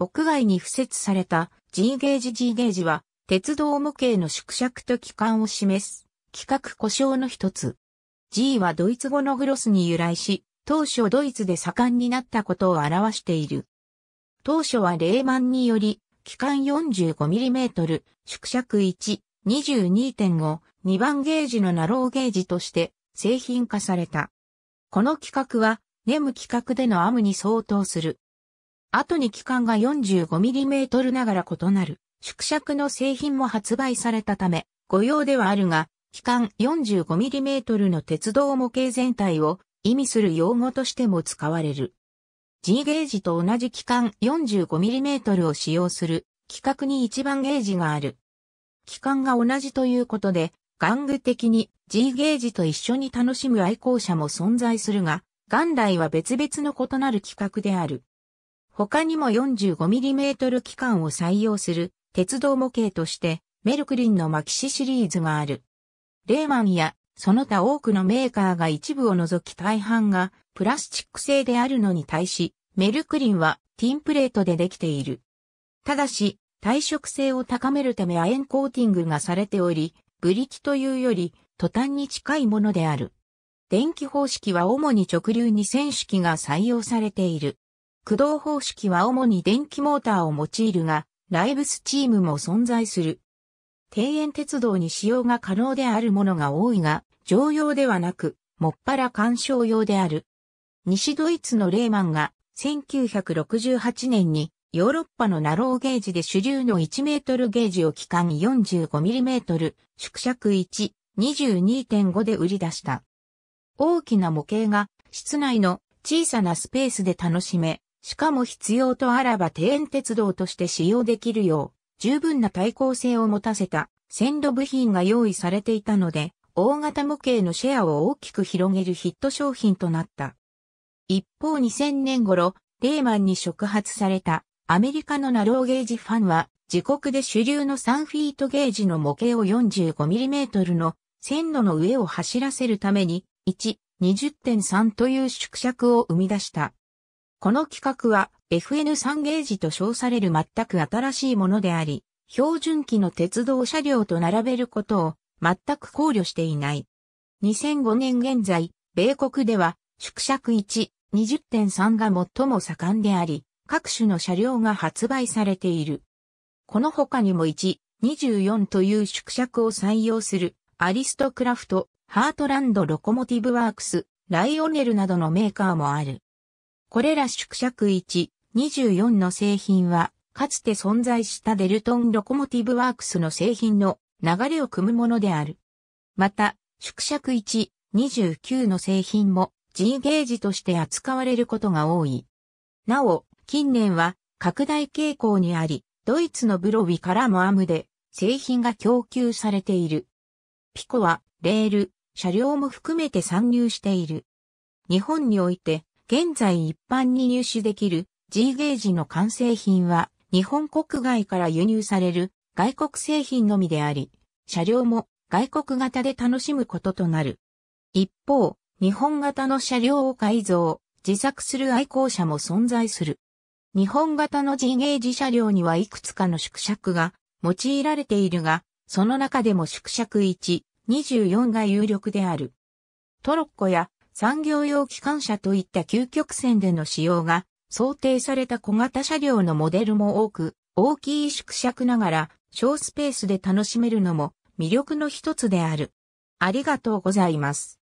屋外に付設された G ゲージ G ゲージは鉄道模型の縮尺と機関を示す規格故障の一つ。G はドイツ語のグロスに由来し、当初ドイツで盛んになったことを表している。当初はレーマンにより、機関 45mm、縮尺1、22.5、2番ゲージのナローゲージとして製品化された。この規格は、ネム規格でのアムに相当する。後に期間が 45mm ながら異なる、縮尺の製品も発売されたため、御用ではあるが、期間 45mm の鉄道模型全体を意味する用語としても使われる。G ゲージと同じ期間 45mm を使用する規格に一番ゲージがある。期間が同じということで、玩具的に G ゲージと一緒に楽しむ愛好者も存在するが、元来は別々の異なる規格である。他にも 45mm 機関を採用する鉄道模型としてメルクリンのマキシシリーズがある。レーマンやその他多くのメーカーが一部を除き大半がプラスチック製であるのに対し、メルクリンはティンプレートでできている。ただし、耐食性を高めるため亜鉛コーティングがされており、ブリキというより途端に近いものである。電気方式は主に直流に線式が採用されている。駆動方式は主に電気モーターを用いるが、ライブスチームも存在する。庭園鉄道に使用が可能であるものが多いが、常用ではなく、もっぱら干渉用である。西ドイツのレーマンが1968年にヨーロッパのナローゲージで主流の1メートルゲージを期間 45mm、縮尺1、22.5で売り出した。大きな模型が室内の小さなスペースで楽しめ、しかも必要とあらば庭園鉄道として使用できるよう、十分な耐候性を持たせた線路部品が用意されていたので、大型模型のシェアを大きく広げるヒット商品となった。一方2000年頃、レーマンに触発されたアメリカのナローゲージファンは、自国で主流の3フィートゲージの模型を 45mm の線路の上を走らせるために、1、20.3という縮尺を生み出した。この企画は FN3 ゲージと称される全く新しいものであり、標準機の鉄道車両と並べることを全く考慮していない。2005年現在、米国では縮尺1、20.3が最も盛んであり、各種の車両が発売されている。この他にも1、24という縮尺を採用するアリストクラフト、ハートランドロコモティブワークス、ライオネルなどのメーカーもある。これら縮尺1、24の製品は、かつて存在したデルトンロコモティブワークスの製品の流れを組むものである。また、縮尺1、29の製品も G ゲージとして扱われることが多い。なお、近年は拡大傾向にあり、ドイツのブロビからもアムで製品が供給されている。ピコはレール、車両も含めて参入している。日本において現在一般に入手できる G ゲージの完成品は日本国外から輸入される外国製品のみであり、車両も外国型で楽しむこととなる。一方、日本型の車両を改造、自作する愛好者も存在する。日本型の G ゲージ車両にはいくつかの縮尺が用いられているが、その中でも縮尺1、24が有力である。トロッコや産業用機関車といった究極線での使用が想定された小型車両のモデルも多く、大きい縮尺ながら小スペースで楽しめるのも魅力の一つである。ありがとうございます。